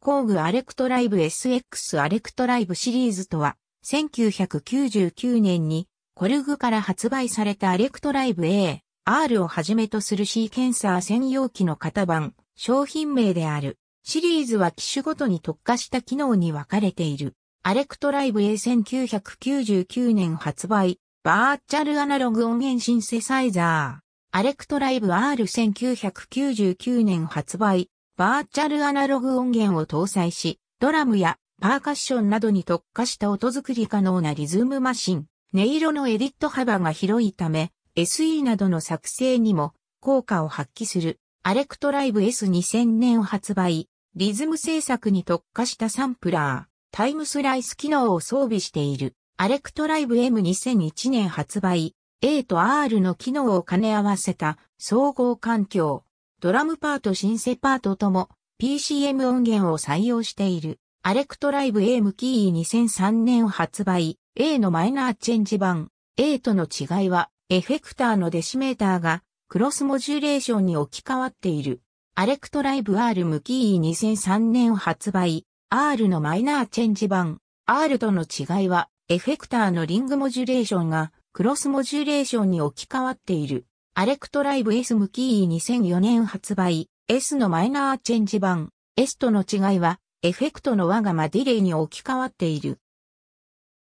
工具アレクトライブ SX アレクトライブシリーズとは、1999年にコルグから発売されたアレクトライブ A、R をはじめとするシーケンサー専用機の型番、商品名である。シリーズは機種ごとに特化した機能に分かれている。アレクトライブ A1999 年発売、バーチャルアナログ音源シンセサイザー。アレクトライブ R1999 年発売、バーチャルアナログ音源を搭載し、ドラムやパーカッションなどに特化した音作り可能なリズムマシン。音色のエディット幅が広いため、SE などの作成にも効果を発揮する。アレクトライブ S2000 年発売、リズム制作に特化したサンプラー、タイムスライス機能を装備している。アレクトライブ M2001 年発売、A と R の機能を兼ね合わせた総合環境。ドラムパートシンセパートとも PCM 音源を採用している。アレクトライブ A 向キー2003年発売 A のマイナーチェンジ版 A との違いはエフェクターのデシメーターがクロスモジュレーションに置き換わっている。アレクトライブ R 向キー2003年発売 R のマイナーチェンジ版 R との違いはエフェクターのリングモジュレーションがクロスモジュレーションに置き換わっている。アレクトライブ S ムキー2004年発売、S のマイナーチェンジ版、S との違いは、エフェクトの我がマディレイに置き換わっている。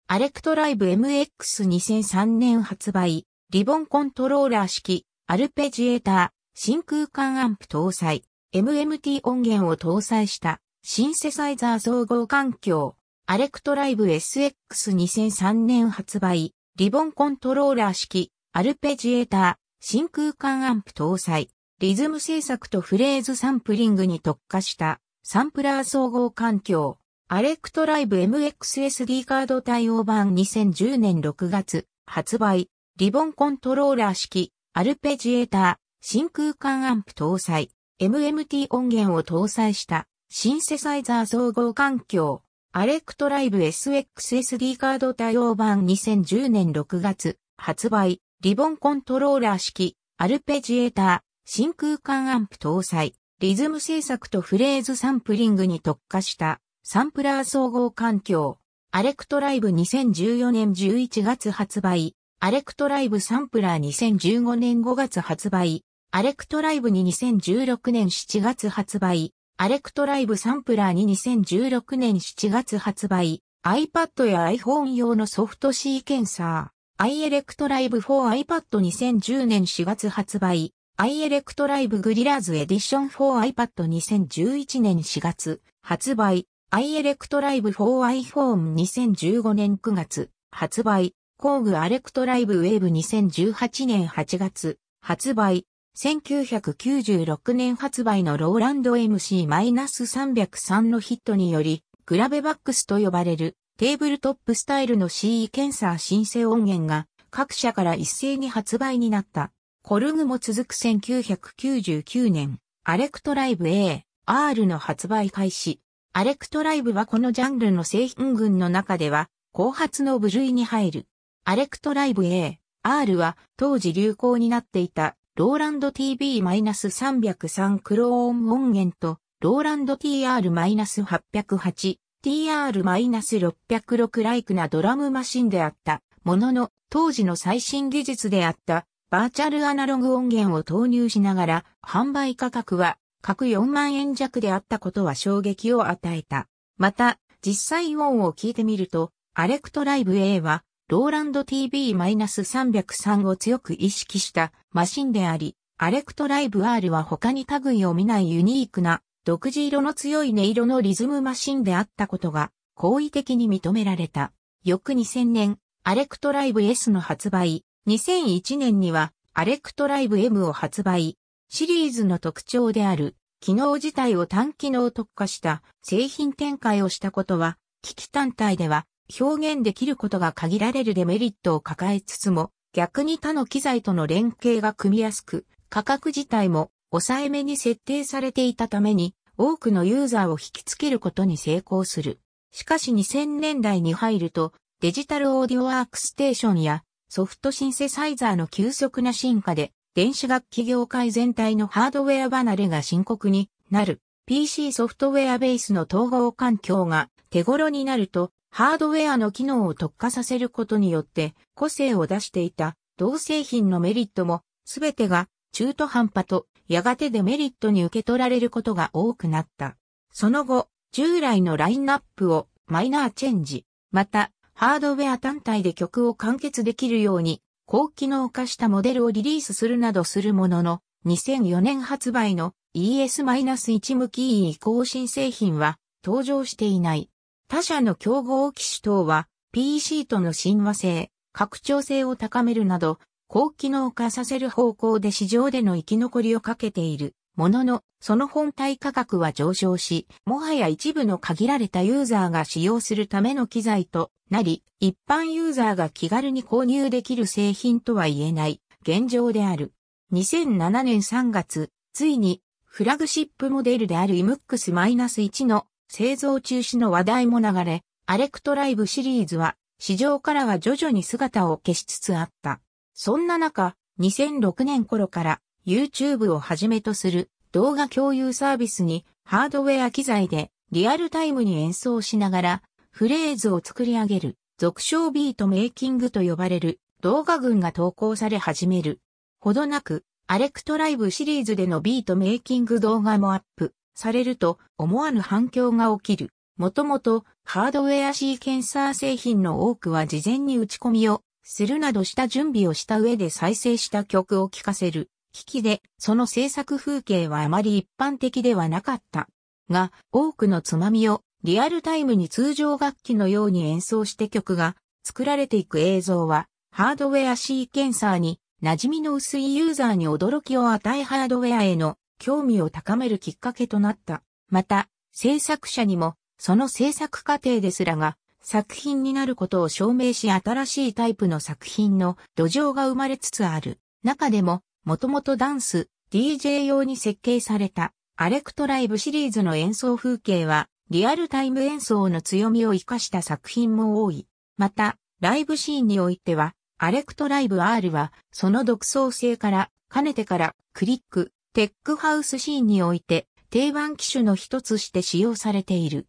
アレクトライブ MX2003 年発売、リボンコントローラー式、アルペジエーター、真空管アンプ搭載、MMT 音源を搭載した、シンセサイザー総合環境、アレクトライブ SX2003 年発売、リボンコントローラー式、アルペジエーター、真空管アンプ搭載、リズム制作とフレーズサンプリングに特化したサンプラー総合環境、アレクトライブ MXSD カード対応版2010年6月発売、リボンコントローラー式、アルペジエーター、真空管アンプ搭載、MMT 音源を搭載したシンセサイザー総合環境、アレクトライブ SXSD カード対応版2010年6月発売、リボンコントローラー式、アルペジエーター、真空管アンプ搭載、リズム制作とフレーズサンプリングに特化したサンプラー総合環境。アレクトライブ2014年11月発売。アレクトライブサンプラー2015年5月発売。アレクトライブに2016年7月発売。アレクトライブサンプラーに2016年7月発売。iPad や iPhone 用のソフトシーケンサー。iElectrive for iPad 2010年4月発売 iElectrive Grillers Edition for iPad 2011年4月発売 iElectrive for iPhone 2015年9月発売工具アレクトライブウェーブ2018年8月発売1996年発売のローランド MC-303 のヒットにより、グラベバックスと呼ばれるテーブルトップスタイルの CE 検査申請音源が各社から一斉に発売になった。コルグも続く1999年、アレクトライブ A、R の発売開始。アレクトライブはこのジャンルの製品群の中では、後発の部類に入る。アレクトライブ A、R は当時流行になっていた、ローランド TV-303 クローン音源と、ローランド TR-808 TR-606 ライクなドラムマシンであった、ものの、当時の最新技術であった、バーチャルアナログ音源を投入しながら、販売価格は、各4万円弱であったことは衝撃を与えた。また、実際音を聞いてみると、アレクトライブ A は、ローランド TB-303 を強く意識したマシンであり、アレクトライブ R は他に類を見ないユニークな独自色の強い音色のリズムマシンであったことが、好意的に認められた。翌2000年、アレクトライブ S の発売、2001年には、アレクトライブ M を発売、シリーズの特徴である、機能自体を単機能特化した製品展開をしたことは、機器単体では表現できることが限られるデメリットを抱えつつも、逆に他の機材との連携が組みやすく、価格自体も抑えめに設定されていたために、多くのユーザーを引きつけることに成功する。しかし2000年代に入ると、デジタルオーディオワークステーションやソフトシンセサイザーの急速な進化で、電子楽器業界全体のハードウェア離れが深刻になる。PC ソフトウェアベースの統合環境が手頃になると、ハードウェアの機能を特化させることによって個性を出していた同製品のメリットも全てが中途半端とやがてデメリットに受け取られることが多くなった。その後、従来のラインナップをマイナーチェンジ、また、ハードウェア単体で曲を完結できるように、高機能化したモデルをリリースするなどするものの、2004年発売の ES-1 向き E 更新製品は登場していない。他社の競合機種等は PC との親和性、拡張性を高めるなど高機能化させる方向で市場での生き残りをかけている。ものの、その本体価格は上昇し、もはや一部の限られたユーザーが使用するための機材となり、一般ユーザーが気軽に購入できる製品とは言えない現状である。2007年3月、ついに、フラグシップモデルである EMUX-1 の製造中止の話題も流れ、アレクトライブシリーズは市場からは徐々に姿を消しつつあった。そんな中、2006年頃から YouTube をはじめとする動画共有サービスにハードウェア機材でリアルタイムに演奏しながらフレーズを作り上げる俗称ビートメイキングと呼ばれる動画群が投稿され始める。ほどなくアレクトライブシリーズでのビートメイキング動画もアップされると思わぬ反響が起きる。もともとハードウェアシーケンサー製品の多くは事前に打ち込みをするなどした準備をした上で再生した曲を聴かせる、機器で、その制作風景はあまり一般的ではなかった。が、多くのつまみをリアルタイムに通常楽器のように演奏して曲が作られていく映像は、ハードウェアシーケンサーに馴染みの薄いユーザーに驚きを与えハードウェアへの興味を高めるきっかけとなった。また、制作者にも、その制作過程ですらが、作品になることを証明し新しいタイプの作品の土壌が生まれつつある。中でも、もともとダンス、DJ 用に設計されたアレクトライブシリーズの演奏風景は、リアルタイム演奏の強みを活かした作品も多い。また、ライブシーンにおいては、アレクトライブ R は、その独創性から、かねてから、クリック、テックハウスシーンにおいて、定番機種の一つして使用されている。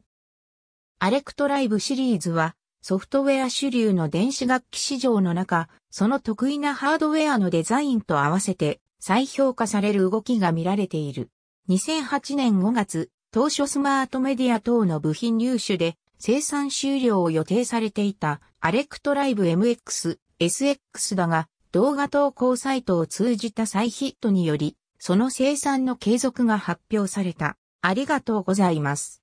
アレクトライブシリーズはソフトウェア主流の電子楽器市場の中、その得意なハードウェアのデザインと合わせて再評価される動きが見られている。2008年5月、当初スマートメディア等の部品入手で生産終了を予定されていたアレクトライブ MX、SX だが動画投稿サイトを通じた再ヒットにより、その生産の継続が発表された。ありがとうございます。